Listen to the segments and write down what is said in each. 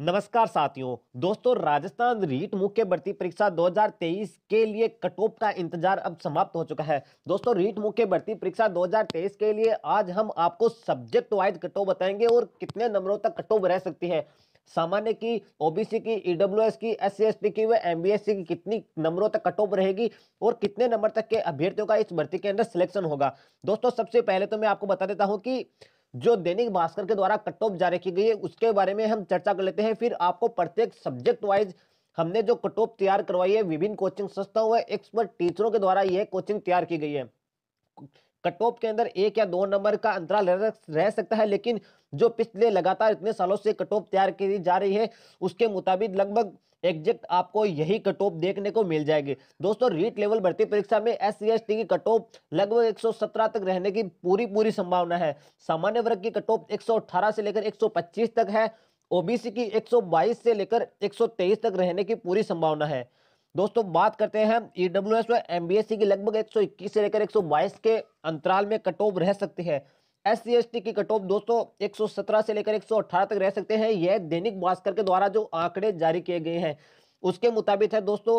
नमस्कार साथियों दोस्तों राजस्थान रीट मुख्य भर्ती परीक्षा 2023 के लिए कट ऑफ का इंतजार अब समाप्त हो चुका है दोस्तों रीट मुख्य भर्ती परीक्षा 2023 के लिए आज हम आपको सब्जेक्ट वाइज कटोप बताएंगे और कितने नंबरों तक कट ऑफ रह सकती है सामान्य की ओबीसी की ईडब्ल्यूएस e की एस सी की व एम की कितनी नंबरों तक कट ऑफ रहेगी और कितने नंबर तक के अभ्यर्थियों का इस भर्ती के अंदर सिलेक्शन होगा दोस्तों सबसे पहले तो मैं आपको बता देता हूँ कि जो दैनिक भास्कर के द्वारा कट ऑफ जारी की गई है उसके बारे में हम चर्चा कर लेते हैं फिर आपको प्रत्येक सब्जेक्ट वाइज हमने जो कट ऑफ तैयार करवाई है विभिन्न कोचिंग संस्थाओं व एक्सपर्ट टीचरों के द्वारा यह कोचिंग तैयार की गई है कट ऑफ के अंदर एक या दो नंबर का अंतराल रह सकता है लेकिन जो पिछले लगातार इतने सालों से कट ऑफ तैयार की जा रही है उसके मुताबिक लगभग एग्जैक्ट आपको यही कट ऑफ देखने को मिल जाएगी दोस्तों रीट लेवल भर्ती परीक्षा में एस सी की कट ऑफ लगभग 117 तक रहने की पूरी पूरी संभावना है सामान्य वर्ग की कट ऑफ 118 से लेकर 125 तक है ओबीसी की 122 से लेकर 123 तक रहने की पूरी संभावना है दोस्तों बात करते हैं ईडब्ल्यूएस e व एमबीएससी की लगभग 121 से लेकर 122 के अंतराल में कट ऑफ रह सकती है एस सी की कट ऑफ दोस्तों 117 से लेकर 118 तक रह सकते हैं यह दैनिक भास्कर के द्वारा जो आंकड़े जारी किए गए हैं उसके मुताबिक है दोस्तों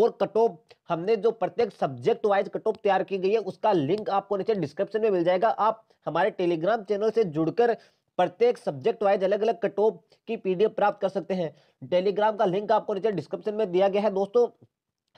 और कट ऑफ हमने जो प्रत्येक सब्जेक्ट वाइज कट ऑफ तैयार की गई है उसका लिंक आपको नीचे डिस्क्रिप्शन में मिल जाएगा आप हमारे टेलीग्राम चैनल से जुड़कर प्रत्येक सब्जेक्ट वाइज अलग अलग कट ऑफ की पीडीएफ प्राप्त कर सकते हैं टेलीग्राम का लिंक आपको नीचे डिस्क्रिप्शन में दिया गया है दोस्तों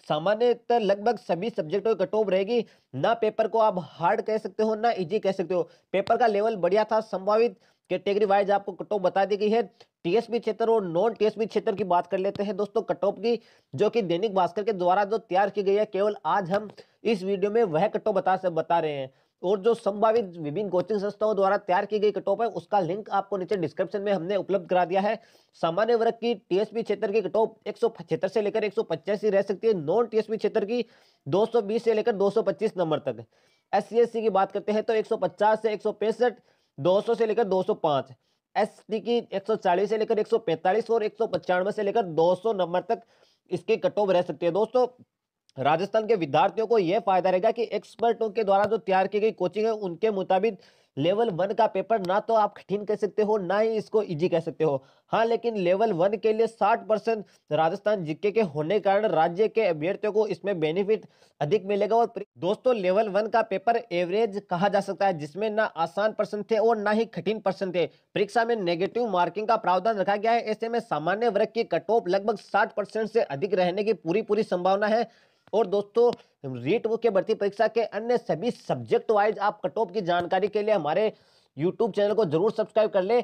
सामान्यतः लगभग सभी सब्जेक्टों की कटोप रहेगी ना पेपर को आप हार्ड कह सकते हो ना इजी कह सकते हो पेपर का लेवल बढ़िया था संभावित कैटेगरी वाइज आपको कटोप बता दी गई है टीएसपी क्षेत्र और नॉन टीएसपी क्षेत्र की बात कर लेते हैं दोस्तों कटोप की जो कि दैनिक भास्कर के द्वारा जो तैयार की गई है केवल आज हम इस वीडियो में वह कटोप बता बता रहे हैं और जो संभावित विभिन्न कोचिंग संस्थाओं द्वारा तैयार की गई कटॉप है उसका लिंक आपको नीचे डिस्क्रिप्शन में हमने उपलब्ध करा दिया है सामान्य वर्ग की टीएसपी क्षेत्र की कटॉप एक से लेकर एक रह सकती है नॉन टीएसपी क्षेत्र की 220 से लेकर 225 नंबर तक एस की बात करते हैं तो 150 से एक सौ से लेकर एस एसटी की चालीस से लेकर पैंतालीस और एक से लेकर सौ नंबर तक इसकी कट ऑफ रह सकती है दोस्तों राजस्थान के विद्यार्थियों को यह फायदा रहेगा कि एक्सपर्टों के द्वारा जो तैयार की गई कोचिंग है उनके मुताबिक लेवल वन का पेपर ना तो आप कठिन कह सकते हो ना ही इसको इजी कह सकते हो हाँ लेकिन लेवल वन के लिए साठ परसेंट राजस्थान जीके के होने के कारण राज्य के अभ्यर्थियों को इसमें बेनिफिट अधिक मिलेगा और दोस्तों लेवल वन का पेपर एवरेज कहा जा सकता है जिसमें ना आसान प्रश्न थे और ना ही कठिन प्रश्न थे परीक्षा में नेगेटिव मार्किंग का प्रावधान रखा गया है ऐसे में सामान्य वर्ग की कट ऑफ लगभग साठ परसेंट से अधिक रहने की पूरी पूरी संभावना है और दोस्तों रीट के भर्ती परीक्षा के अन्य सभी सब्जेक्ट वाइज आप कट ऑफ की जानकारी के लिए हमारे यूट्यूब चैनल को जरूर सब्सक्राइब कर ले